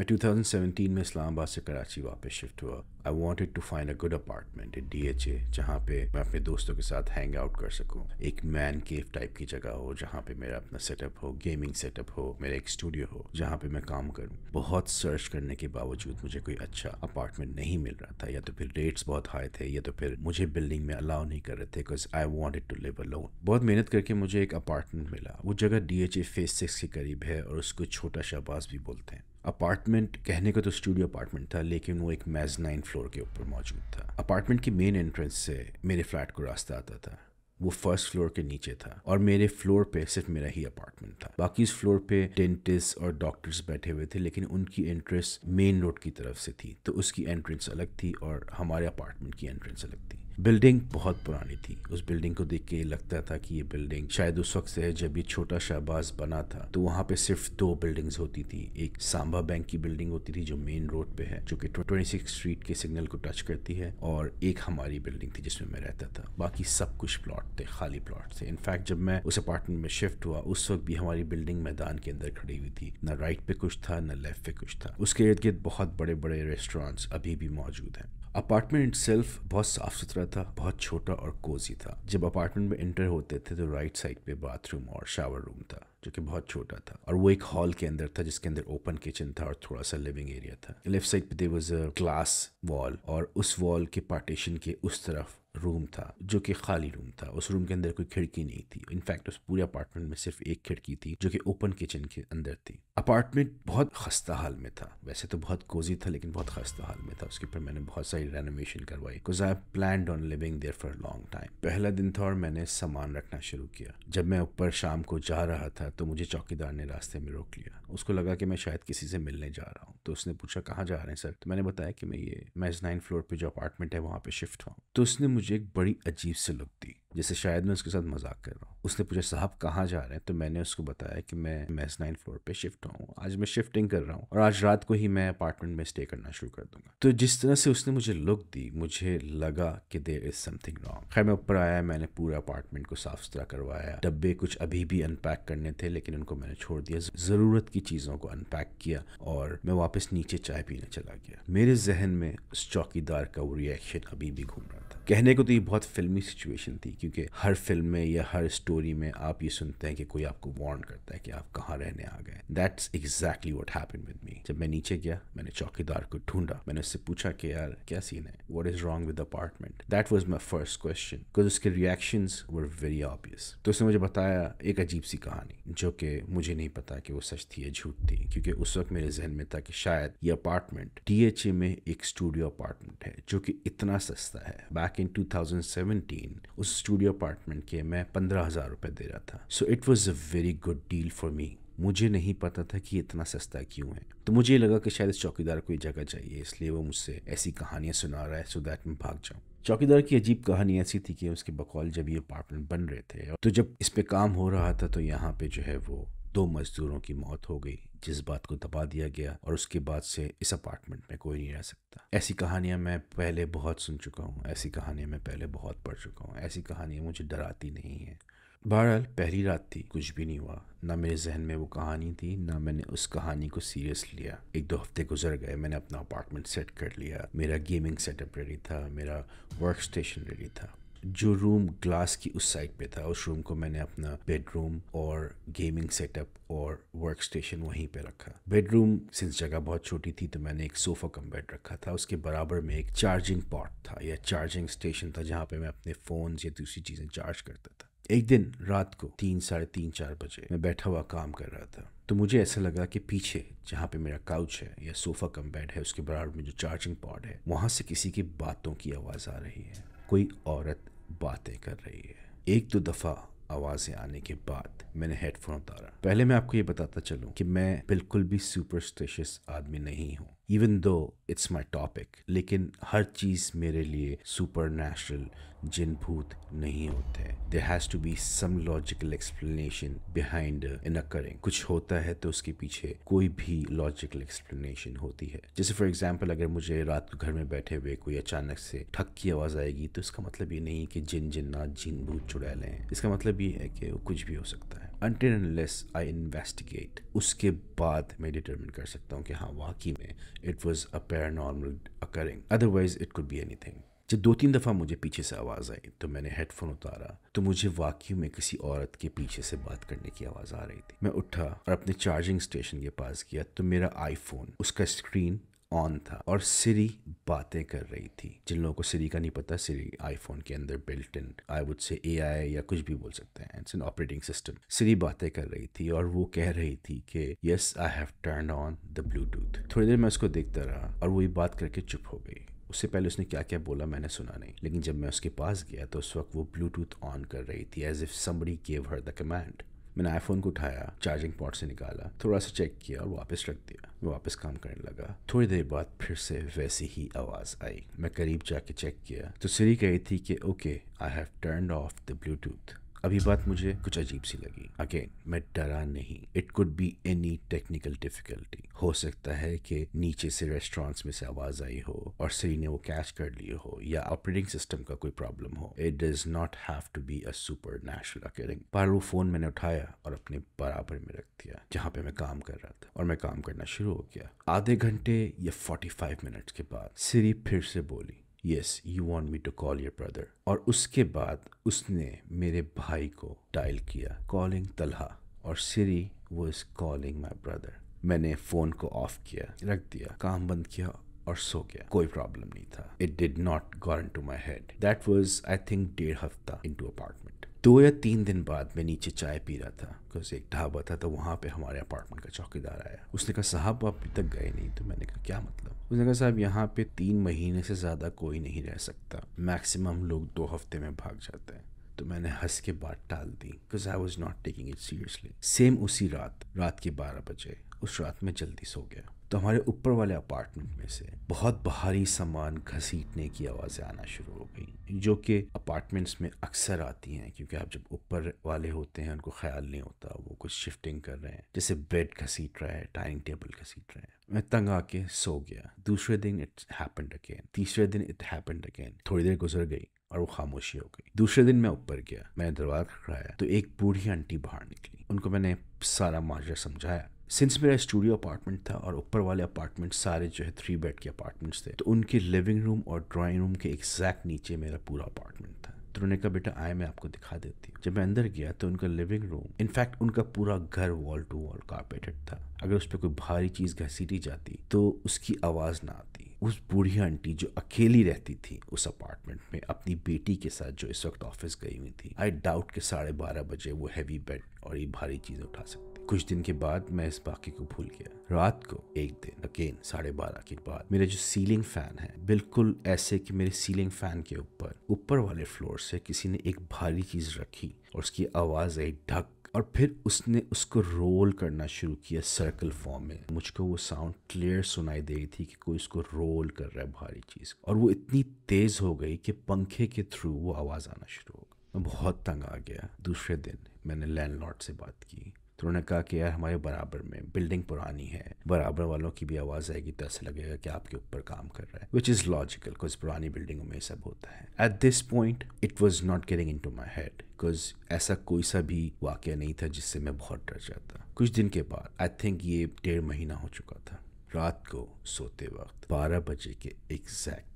मैं 2017 में इस्लामाबाद से कराची वापस शिफ्ट हुआ I wanted to find a good apartment in D H A जहाँ पे मैं अपने दोस्तों के साथ हैंग आउट कर सकूँ एक मैन केव टाइप की जगह हो जहाँ पे मेरा अपना सेटअप हो गेमिंग सेटअप हो मेरा एक स्टूडियो हो जहाँ पे मैं काम करूँ बहुत सर्च करने के बावजूद मुझे कोई अच्छा अपार्टमेंट नहीं मिल रहा था या तो फिर रेट्स बहुत हाई थे या तो फिर मुझे बिल्डिंग में अलाउ नहीं कर रहे थे because I wanted to live alone बहुत मेहनत करके मुझे एक अपार्टमेंट मिला वो जगह D H A phase six के करीब है और उसको छोटा शहबाज भी बोलते हैं अपार्टमेंट कहने का तो स्टूडियो अपार्टमेंट था लेकिन वो एक मेज नाइन फ्लोर के ऊपर मौजूद था अपार्टमेंट की मेन एंट्रेंस से मेरे फ्लैट को रास्ता आता था वो फर्स्ट फ्लोर के नीचे था और मेरे फ्लोर पे सिर्फ मेरा ही अपार्टमेंट था बाकी इस फ्लोर पे डेंटिस्ट और डॉक्टर्स बैठे हुए थे लेकिन उनकी एंट्रेंस मेन रोड की तरफ से थी तो उसकी एंट्रेंस अलग थी और हमारे अपार्टमेंट की एंट्रेंस अलग थी बिल्डिंग बहुत पुरानी थी उस बिल्डिंग को देख के लगता था कि ये बिल्डिंग शायद उस वक्त से है जब ये छोटा शाहबाज बना था तो वहाँ पे सिर्फ दो बिल्डिंग्स होती थी एक सांबा बैंक की बिल्डिंग होती थी जो मेन रोड पे है जो कि ट्वेंटी सिक्स स्ट्रीट के सिग्नल को टच करती है और एक हमारी बिल्डिंग थी जिसमें मैं रहता था बाकी सब कुछ प्लॉट थे खाली प्लॉट थे इनफैक्ट जब मैं उस अपार्टमेंट में शिफ्ट हुआ उस वक्त भी हमारी बिल्डिंग मैदान के अंदर खड़ी हुई थी ना राइट पे कुछ था ना लेफ्ट पे कुछ था उसके इर्द गिर्द बहुत बड़े बड़े रेस्टोरेंट्स अभी भी मौजूद हैं अपार्टमेंट सेल्फ बहुत साफ सुथरा था बहुत छोटा और कोजी था जब अपार्टमेंट में एंटर होते थे तो राइट साइड पे बाथरूम और शावर रूम था जो कि बहुत छोटा था और वो एक हॉल के अंदर था जिसके अंदर ओपन किचन था और थोड़ा सा लिविंग एरिया था लेफ्ट साइड पे there was a glass wall और उस वॉल के पार्टीशन के उस तरफ रूम था जो कि खाली रूम था उस रूम के अंदर कोई खिड़की नहीं थी इनफैक्ट उस पूरे अपार्टमेंट में सिर्फ एक खिड़की थी जो कि ओपन किचन के अंदर थी अपार्टमेंट बहुत खस्ता हाल में था वैसे तो बहुत कोजी था लेकिन बहुत खस्ता हाल में था उसके ऊपर मैंने बहुत सारी रेनोवेशन करवाई because I plan on living there for long time पहला दिन था और मैंने सामान रखना शुरू किया जब मैं ऊपर शाम को जा रहा था तो मुझे चौकीदार ने रास्ते में रोक लिया उसको लगा कि मैं शायद किसी से मिलने जा रहा हूँ तो उसने पूछा कहाँ जा रहे हैं सर तो मैंने बताया कि मैं ये मैज नाइन फ्लोर पे जो अपार्टमेंट है वहाँ पर शिफ्ट हुआ तो उसने मुझे एक बड़ी अजीब सी लुक दी जैसे शायद मैं उसके साथ मजाक कर रहा हूँ उसने पूछा साहब कहाँ जा रहे हैं तो मैंने उसको बताया कि मैं मैज नाइन फ्लोर पे शिफ्ट हूँ आज मैं शिफ्टिंग कर रहा हूँ और आज रात को ही मैं अपार्टमेंट में स्टे करना शुरू कर दूंगा तो जिस तरह से उसने मुझे लुक दी मुझे लगा कि देर इज समथिंग रॉन्ग खैर मैं ऊपर आया मैंने पूरा अपार्टमेंट को साफ सुथरा करवाया डब्बे कुछ अभी भी अनपैक करने थे लेकिन उनको मैंने छोड़ दिया जरूरत की की चीज़ों को अनपैक किया और मैं वापस नीचे चाय पीने चला गया मेरे जहन में उस चौकीदार का वो रिएक्शन अभी भी घूम रहा था कहने को तो ये बहुत फिल्मी सिचुएशन थी क्योंकि हर फिल्म में या हर स्टोरी में आप ये सुनते हैं कि कोई आपको वार्न करता है कि आप कहाँ रहने आ गए that's exactly what happen with me जब मैं नीचे गया मैंने चौकीदार को ढूंढा मैंने उससे पूछा कि यार क्या सीन है what is wrong with apartment that was my first question because उसके रिएक्शन वर वेरी ऑब्वियस तो उसने मुझे बताया एक अजीब सी कहानी जो कि मुझे नहीं पता कि वो सच थी या झूठ थी क्योंकि उस वक्त मेरे जहन में था कि शायद ये अपार्टमेंट डी में एक स्टूडियो अपार्टमेंट है जो कि इतना सस्ता है बैक इन 2017 उस स्टूडियो अपार्टमेंट के मैं पंद्रह हज़ार रुपये दे रहा था so it was a very good deal for me मुझे नहीं पता था कि इतना सस्ता क्यों है तो मुझे लगा कि शायद इस चौकीदार को ये जगह चाहिए इसलिए वो मुझसे ऐसी कहानियां सुना रहा है सो दैट मैं भाग जाऊँ चौकीदार की अजीब कहानी ऐसी थी कि उसके बकौल जब ये अपार्टमेंट बन रहे थे तो जब इस पे काम हो रहा था तो यहाँ पे जो है वो दो मजदूरों की मौत हो गई जिस बात को दबा दिया गया और उसके बाद से इस अपार्टमेंट में कोई नहीं रह सकता ऐसी कहानियाँ मैं पहले बहुत सुन चुका हूँ ऐसी कहानियाँ मैं पहले बहुत पढ़ चुका हूँ ऐसी कहानियाँ मुझे डराती नहीं है बहरहाल पहली रात थी कुछ भी नहीं हुआ ना मेरे जहन में वो कहानी थी ना मैंने उस कहानी को सीरियस लिया एक दो हफ्ते गुजर गए मैंने अपना अपार्टमेंट सेट कर लिया मेरा गेमिंग सेटअप रेडी था मेरा वर्क स्टेशन रेडी था जो रूम ग्लास की उस साइड पे था उस रूम को मैंने अपना बेडरूम और गेमिंग सेटअप और वर्क स्टेशन वहीं पे रखा बेडरूम सिंस जगह बहुत छोटी थी तो मैंने एक सोफ़ा कम बेड रखा था उसके बराबर में एक चार्जिंग पॉट था या चार्जिंग स्टेशन था जहाँ पे मैं अपने फ़ोन या दूसरी चीज़ें चार्ज करता था एक दिन रात को तीन साढ़े तीन चार बजे मैं बैठा हुआ काम कर रहा था तो मुझे ऐसा लगा कि पीछे जहाँ पे मेरा काउच है या सोफ़ा कम बेड है उसके बराबर में जो चार्जिंग पॉड है वहाँ से किसी की बातों की आवाज़ आ रही है कोई औरत बातें कर रही है एक दो दफ़ा आवाज़ें आने के बाद मैंने हेडफोन उतारा पहले मैं आपको ये बताता चलूँ कि मैं बिल्कुल भी सुपरस्टिशियस आदमी नहीं हूँ even though it's my topic लेकिन हर चीज़ मेरे लिए सुपर नेचुरल जिन भूत नहीं होते there has to be some logical explanation behind in occurring कुछ होता है तो उसके पीछे कोई भी लॉजिकल एक्सप्लेनेशन होती है जैसे फॉर एग्जाम्पल अगर मुझे रात को घर में बैठे हुए कोई अचानक से ठक की आवाज़ आएगी तो इसका मतलब ये नहीं कि जिन जिन्नात जिन भूत चुड़ैले हैं इसका मतलब ये है कि वो कुछ भी हो सकता है अनटिल अनलेस आई इन्वेस्टिगेट उसके बाद मैं डिटर्मिन कर सकता हूँ कि हाँ वाकई में it was a paranormal occurring otherwise it could be anything जब दो तीन दफ़ा मुझे पीछे से आवाज़ आई तो मैंने हेडफोन उतारा तो मुझे वाकई में किसी औरत के पीछे से बात करने की आवाज़ आ रही थी मैं उठा और अपने चार्जिंग स्टेशन के पास गया तो मेरा आईफोन उसका स्क्रीन ऑन था और सिरी बातें कर रही थी जिन लोगों को सिरी का नहीं पता सिरी आईफोन के अंदर built in I would say ए या कुछ भी बोल सकते हैं it's an operating system Siri बातें कर रही थी और वो कह रही थी कि yes I have turn on the Bluetooth थोड़ी देर मैं उसको देखता रहा और वही बात करके चुप हो गई उससे पहले उसने क्या क्या बोला मैंने सुना नहीं लेकिन जब मैं उसके पास गया तो उस वक्त वो ब्लूटूथ ऑन कर रही थी as if somebody gave her the command मैंने आईफोन को उठाया चार्जिंग पॉट से निकाला थोड़ा सा चेक किया और वापस रख दिया वापस काम करने लगा थोड़ी देर बाद फिर से वैसी ही आवाज़ आई मैं करीब जाके चेक किया तो सिरी कही थी कि okay I have turn off the Bluetooth अभी बात मुझे कुछ अजीब सी लगी अगेन मैं डरा नहीं it could be any technical difficulty हो सकता है कि नीचे से रेस्टोरेंट्स में से आवाज आई हो और सही ने वो कैच कर लिए हो या ऑपरेटिंग सिस्टम का कोई प्रॉब्लम हो it does not have to be a supernatural occurring पर वो फोन मैंने उठाया और अपने बराबर में रख दिया जहाँ पे मैं काम कर रहा था और मैं काम करना शुरू हो गया आधे घंटे या फोर्टी फाइव मिनट के बाद सिरी फिर से बोली yes you want me to call your brother और उसके बाद उसने मेरे भाई को डायल किया कॉलिंग तलहा और सिरी वो इज़ कॉलिंग माई ब्रदर मैंने फ़ोन को ऑफ किया रख दिया काम बंद किया और सो गया कोई प्रॉब्लम नहीं था it did not gone to my head that was I think डेढ़ हफ्ता इन टू अपार्टमेंट दो या तीन दिन बाद मैं नीचे चाय पी रहा था बिकॉज एक ढाबा था तो वहाँ पे हमारे अपार्टमेंट का चौकीदार आया उसने कहा साहब आप अभी तक गए नहीं तो मैंने कहा क्या मतलब उसने कहा साहब यहाँ पे तीन महीने से ज़्यादा कोई नहीं रह सकता मैक्सिमम लोग दो हफ्ते में भाग जाते हैं तो मैंने हंस के बात टाल दी because I was not taking it seriously same उसी रात रात के बारह बजे उस रात में जल्दी सो गया तो हमारे ऊपर वाले अपार्टमेंट में से बहुत भारी सामान घसीटने की आवाज़ें आना शुरू हो गई जो कि अपार्टमेंट्स में अक्सर आती हैं क्योंकि आप जब ऊपर वाले होते हैं उनको ख्याल नहीं होता वो कुछ शिफ्टिंग कर रहे हैं जैसे बेड घसीट रहा है डाइनिंग टेबल घसीट रहे हैं मैं तंग आके सो गया दूसरे दिन इट्स हैपन अगेन तीसरे दिन इट हैपेंड अगेन थोड़ी देर गुजर गई और वो खामोशी हो गई दूसरे दिन मैं ऊपर गया मैंने दरबार खड़ाया तो एक बूढ़ी आंटी बाहर निकली उनको मैंने सारा माजरा समझाया सिंस मेरा स्टूडियो अपार्टमेंट था और ऊपर वाले अपार्टमेंट सारे जो है थ्री बेड के अपार्टमेंट्स थे तो उनके लिविंग रूम और ड्राइंग रूम के एग्जैक्ट नीचे मेरा पूरा अपार्टमेंट था तो उन्होंने कहा बेटा आए मैं आपको दिखा देती हूँ जब मैं अंदर गया तो उनका लिविंग रूम इनफैक्ट उनका पूरा घर वॉल टू वॉल कारपेटेड था अगर उस पर कोई भारी चीज़ घसीटी जाती तो उसकी आवाज़ ना आती उस बूढ़ी आंटी जो अकेली रहती थी उस अपार्टमेंट में अपनी बेटी के साथ जो इस वक्त ऑफिस गई हुई थी आई डाउट के साढ़े बारह बजे वो हैवी बेड और ये भारी चीज़ें उठा सकती कुछ दिन के बाद मैं इस बाकी को भूल गया रात को एक दिन अगेन साढ़े बारह के बाद मेरे जो सीलिंग फैन है बिल्कुल ऐसे कि मेरे सीलिंग फैन के ऊपर ऊपर वाले फ्लोर से किसी ने एक भारी चीज रखी और उसकी आवाज आई ढक और फिर उसने उसको रोल करना शुरू किया सर्कल फॉर्म में मुझको वो साउंड क्लियर सुनाई दे रही थी कि कोई इसको रोल कर रहा है भारी चीज़ और वो इतनी तेज़ हो गई कि पंखे के थ्रू वो आवाज़ आना शुरू हो गई मैं बहुत तंग आ गया दूसरे दिन मैंने लैंडलॉर्ड से बात की तो उन्होंने कहा कि यार हमारे बराबर में बिल्डिंग पुरानी है बराबर वालों की भी आवाज़ आएगी तो ऐसा लगेगा कि आपके ऊपर काम कर रहा है विच इज़ लॉजिकल कुछ पुरानी बिल्डिंगों में सब होता है at this point it was not getting in to my head because ऐसा कोई सा भी वाक्य नहीं था जिससे मैं बहुत डर जाता कुछ दिन के बाद आई थिंक ये डेढ़ महीना हो चुका था रात को सोते वक्त बारह बजे के एग्जैक्ट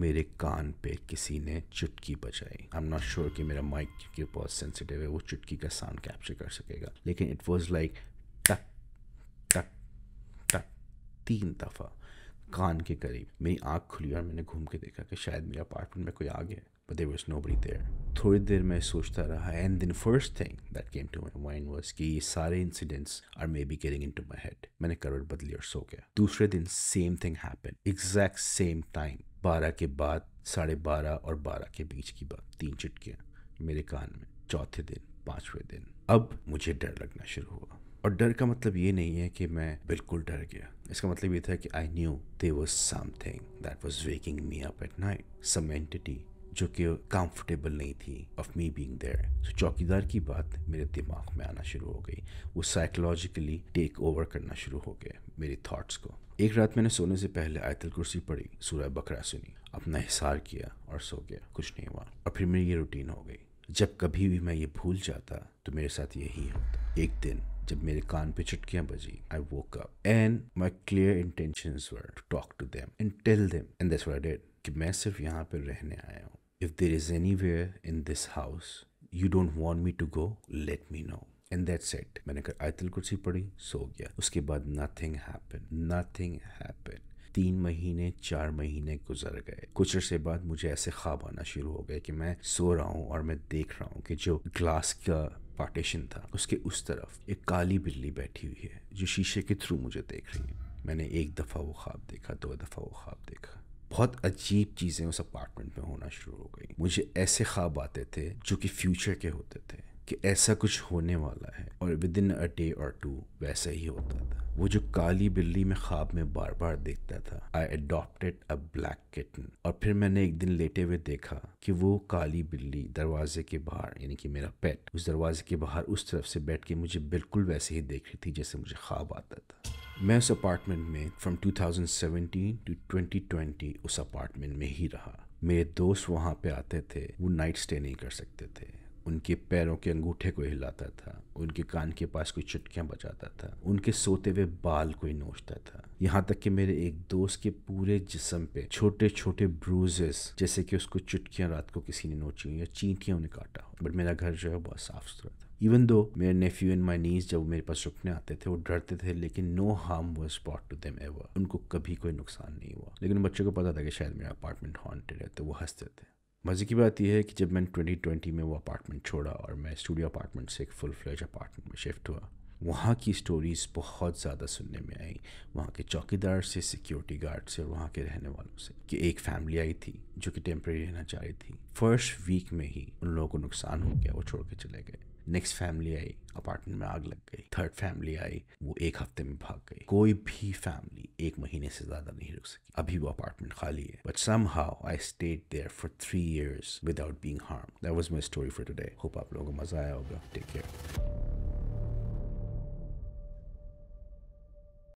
मेरे कान पे किसी ने चुटकी बजाई आई एम नॉट श्योर कि मेरा माइक क्योंकि बहुत सेंसिटिव है वो चुटकी का साउंड कैप्चर कर सकेगा लेकिन इट वॉज लाइक टक टक टक तीन दफ़ा कान के करीब मेरी आँख खुली और मैंने घूम के देखा कि शायद मेरे अपार्टमेंट में कोई आ गया but there was nobody there. थोड़ी देर मैं सोचता रहा एंड दिन first thing that came to my mind was कि ये सारे incidents are maybe getting in to my head मैंने करवट बदली और सो गया दूसरे दिन same thing happen exact same time बारह के बाद साढ़े बारह और बारह के बीच की बात तीन चिटकियाँ मेरे कान में चौथे दिन पाँचवें दिन अब मुझे डर लगना शुरू हुआ और डर का मतलब ये नहीं है कि मैं बिल्कुल डर गया इसका मतलब ये था कि I knew they was something that was waking me up at night some entity जो कि कंफर्टेबल नहीं थी of me being there so चौकीदार की बात मेरे दिमाग में आना शुरू हो गई वो साइकोलॉजिकली टेक ओवर करना शुरू हो गया मेरे थॉट्स को एक रात मैंने सोने से पहले आयतल कुर्सी पढ़ी सूरह बकरा सुनी अपना हिसार किया और सो गया कुछ नहीं हुआ और फिर मेरी ये रूटीन हो गई जब कभी भी मैं ये भूल जाता तो मेरे साथ यही होता एक दिन जब मेरे कान पे चुटकियां बजी I woke up and my clear intention to talk to them and tell them and कि मैं सिर्फ यहाँ पर रहने आया हूँ if there is anywhere in this house you don't want me to go let me know and that said मैंने कहा आयतल कुर्सी पढ़ी सो गया उसके बाद नथिंग हैपन नथिंग हैपन तीन महीने चार महीने गुजर गए कुछ अरसे बाद मुझे ऐसे ख्वाब आना शुरू हो गए कि मैं सो रहा हूँ और मैं देख रहा हूँ कि जो ग्लास का पार्टीशन था उसके उस तरफ एक काली बिल्ली बैठी हुई है जो शीशे के थ्रू मुझे देख रही है मैंने एक दफ़ा वो ख्वाब देखा दो दफ़ा वो ख्वाब देखा बहुत अजीब चीज़ें उस अपार्टमेंट में होना शुरू हो गई मुझे ऐसे ख्वाब आते थे जो कि फ्यूचर के होते थे कि ऐसा कुछ होने वाला है और विद इन अ डे और टू वैसा ही होता था वो जो काली बिल्ली में ख्वाब में बार बार देखता था I adopted a black kitten और फिर मैंने एक दिन लेटे हुए देखा कि वो काली बिल्ली दरवाजे के बाहर यानी कि मेरा पेट उस दरवाजे के बाहर उस तरफ से बैठ के मुझे बिल्कुल वैसे ही देख रही थी जैसे मुझे ख्वाब आता था मैं उस अपार्टमेंट में फ्रॉम 2017 टू 2020 उस अपार्टमेंट में ही रहा मेरे दोस्त वहाँ पे आते थे वो नाइट स्टे नहीं कर सकते थे उनके पैरों के अंगूठे को हिलाता था उनके कान के पास कोई चुटकियां बजाता था उनके सोते हुए बाल कोई नोचता था यहाँ तक कि मेरे एक दोस्त के पूरे जिसम पे छोटे छोटे ब्रूजेस जैसे कि उसको चुटकियाँ रात को किसी ने नोची हुई या चींटियाँ उन्हें काटा हो बट मेरा घर जो है बहुत साफ सुथरा था इवन दो मेरे नेफ्यू एंड माई नीज जब मेरे पास रुकने आते थे वो डरते थे लेकिन no harm was spot to them ever उनको कभी कोई नुकसान नहीं हुआ लेकिन बच्चों को पता था कि शायद मेरा अपार्टमेंट हॉन्टेड है तो वो हंसते थे मज़े की बात यह है कि जब मैंने 2020 में वो अपार्टमेंट छोड़ा और मैं स्टूडियो अपार्टमेंट से एक फुल फ्लैज अपार्टमेंट में शिफ्ट हुआ वहाँ की स्टोरीज़ बहुत ज़्यादा सुनने में आई वहाँ के चौकीदार से सिक्योरिटी गार्ड से और वहाँ के रहने वालों से कि एक फैमिली आई थी जो कि टेम्प्रेरी रहना चाह रही थी फर्स्ट वीक में ही उन लोगों को नुकसान हो गया वो छोड़ के चले गए नेक्स्ट फैमिली आई अपार्टमेंट में आग लग गई थर्ड फैमिली आई वो एक हफ्ते में भाग गई कोई भी फैमिली एक महीने से ज़्यादा नहीं रुक सकी अभी वो अपार्टमेंट खाली है but somehow I stayed there for three years without being harm that was my story for today hope आप लोगों को मज़ा आया होगा टेक केयर